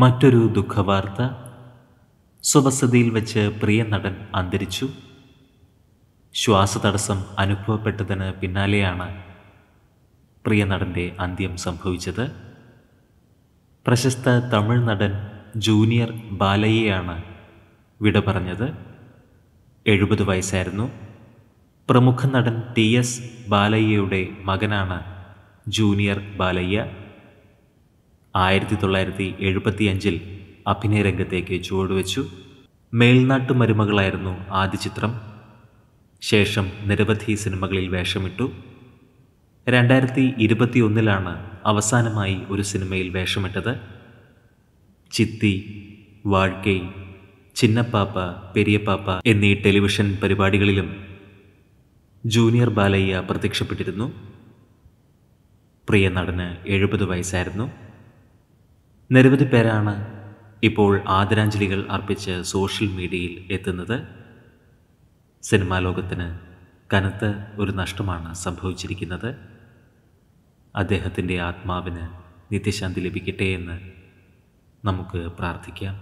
മറ്റൊരു ദുഃഖവാർത്ത സ്വവസതിയിൽ വെച്ച് പ്രിയ നടൻ അന്തരിച്ചു ശ്വാസതടസ്സം അനുഭവപ്പെട്ടതിന് പിന്നാലെയാണ് പ്രിയ നടൻ്റെ അന്ത്യം സംഭവിച്ചത് പ്രശസ്ത തമിഴ് നടൻ ജൂനിയർ ബാലയെയാണ് വിട പറഞ്ഞത് എഴുപത് വയസ്സായിരുന്നു പ്രമുഖ നടൻ ടി എസ് ബാലയ്യയുടെ മകനാണ് ജൂനിയർ ബാലയ്യ ആയിരത്തി തൊള്ളായിരത്തി എഴുപത്തിയഞ്ചിൽ അഭിനയരംഗത്തേക്ക് ചുവടുവെച്ചു മേൽനാട്ടു മരുമകളായിരുന്നു ആദ്യ ചിത്രം ശേഷം നിരവധി സിനിമകളിൽ വേഷമിട്ടു രണ്ടായിരത്തി ഇരുപത്തിയൊന്നിലാണ് അവസാനമായി ഒരു സിനിമയിൽ വേഷമിട്ടത് ചിത്തി വാഴ്ക്കൈ ചിന്നപ്പാപ്പ പെരിയപ്പാപ്പ എന്നീ ടെലിവിഷൻ പരിപാടികളിലും ജൂനിയർ ബാലയ്യ പ്രത്യക്ഷപ്പെട്ടിരുന്നു പ്രിയ നടന് എഴുപത് വയസ്സായിരുന്നു നിരവധി പേരാണ് ഇപ്പോൾ ആദരാഞ്ജലികൾ അർപ്പിച്ച് സോഷ്യൽ മീഡിയയിൽ എത്തുന്നത് സിനിമാ ലോകത്തിന് കനത്ത ഒരു നഷ്ടമാണ് സംഭവിച്ചിരിക്കുന്നത് അദ്ദേഹത്തിൻ്റെ ആത്മാവിന് നിത്യശാന്തി ലഭിക്കട്ടെ എന്ന് നമുക്ക് പ്രാർത്ഥിക്കാം